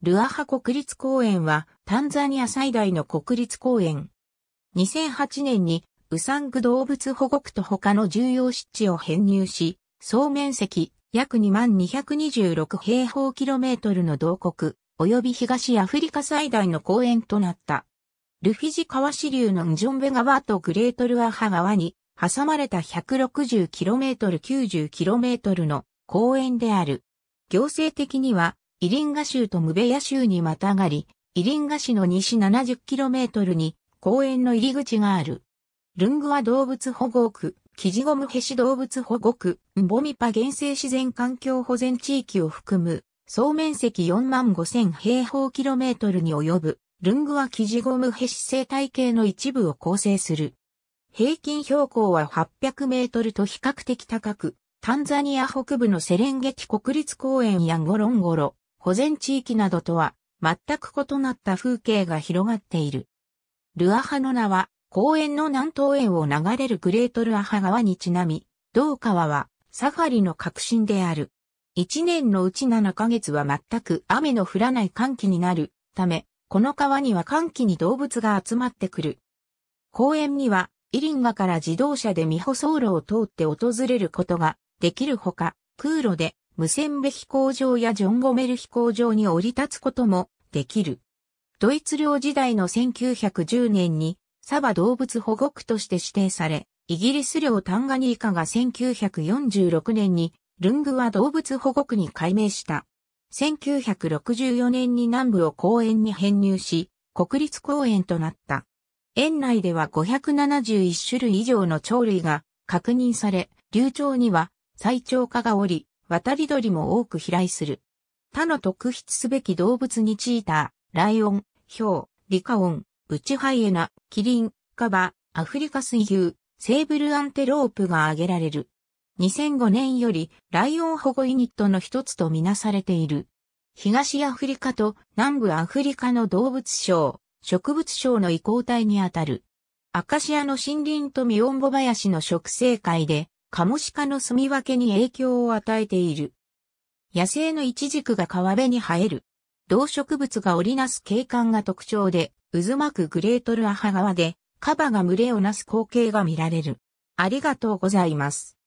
ルアハ国立公園はタンザニア最大の国立公園。2008年にウサング動物保護区と他の重要湿地を編入し、総面積約2226平方キロメートルの同国、及び東アフリカ最大の公園となった。ルフィジ川支流のンジョンベ川とグレートルアハ川に挟まれた 160km90km の公園である。行政的にはイリンガ州とムベヤ州にまたがり、イリンガ市の西 70km に公園の入り口がある。ルングは動物保護区、キジゴムヘシ動物保護区、ボミパ原生自然環境保全地域を含む、総面積4万5000平方キロメートルに及ぶ、ルングはキジゴムヘシ生態系の一部を構成する。平均標高は800メートルと比較的高く、タンザニア北部のセレンゲティ国立公園やゴロンゴロ、保全地域などとは全く異なった風景が広がっている。ルアハの名は公園の南東園を流れるグレートルアハ川にちなみ、同川はサファリの核心である。一年のうち7ヶ月は全く雨の降らない寒気になるため、この川には寒気に動物が集まってくる。公園にはイリンガから自動車で未舗走路を通って訪れることができるほか、空路で無線部飛行場やジョンゴメル飛行場に降り立つこともできる。ドイツ領時代の1910年に、サバ動物保護区として指定され、イギリス領タンガニーカが1946年に、ルングは動物保護区に改名した。1964年に南部を公園に編入し、国立公園となった。園内では571種類以上の鳥類が確認され、流鳥には最長化がおり、渡り鳥も多く飛来する。他の特筆すべき動物にチーター、ライオン、ヒョウ、リカオン、ウチハイエナ、キリン、カバ、アフリカ水牛、セーブルアンテロープが挙げられる。2005年よりライオン保護ユニットの一つとみなされている。東アフリカと南部アフリカの動物省、植物省の移行体にあたる。アカシアの森林とミオンボ林の植生会でカモシカの住み分けに影響を与えている。野生のイチジクが川辺に生える。動植物が織りなす景観が特徴で、渦巻くグレートルアハ川で、カバが群れをなす光景が見られる。ありがとうございます。